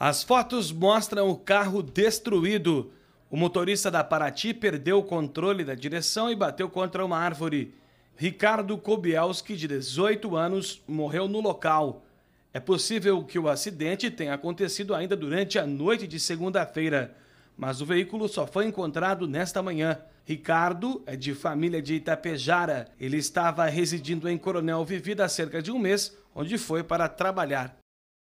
As fotos mostram o carro destruído. O motorista da Paraty perdeu o controle da direção e bateu contra uma árvore. Ricardo Kobielski, de 18 anos, morreu no local. É possível que o acidente tenha acontecido ainda durante a noite de segunda-feira, mas o veículo só foi encontrado nesta manhã. Ricardo é de família de Itapejara. Ele estava residindo em Coronel Vivida há cerca de um mês, onde foi para trabalhar.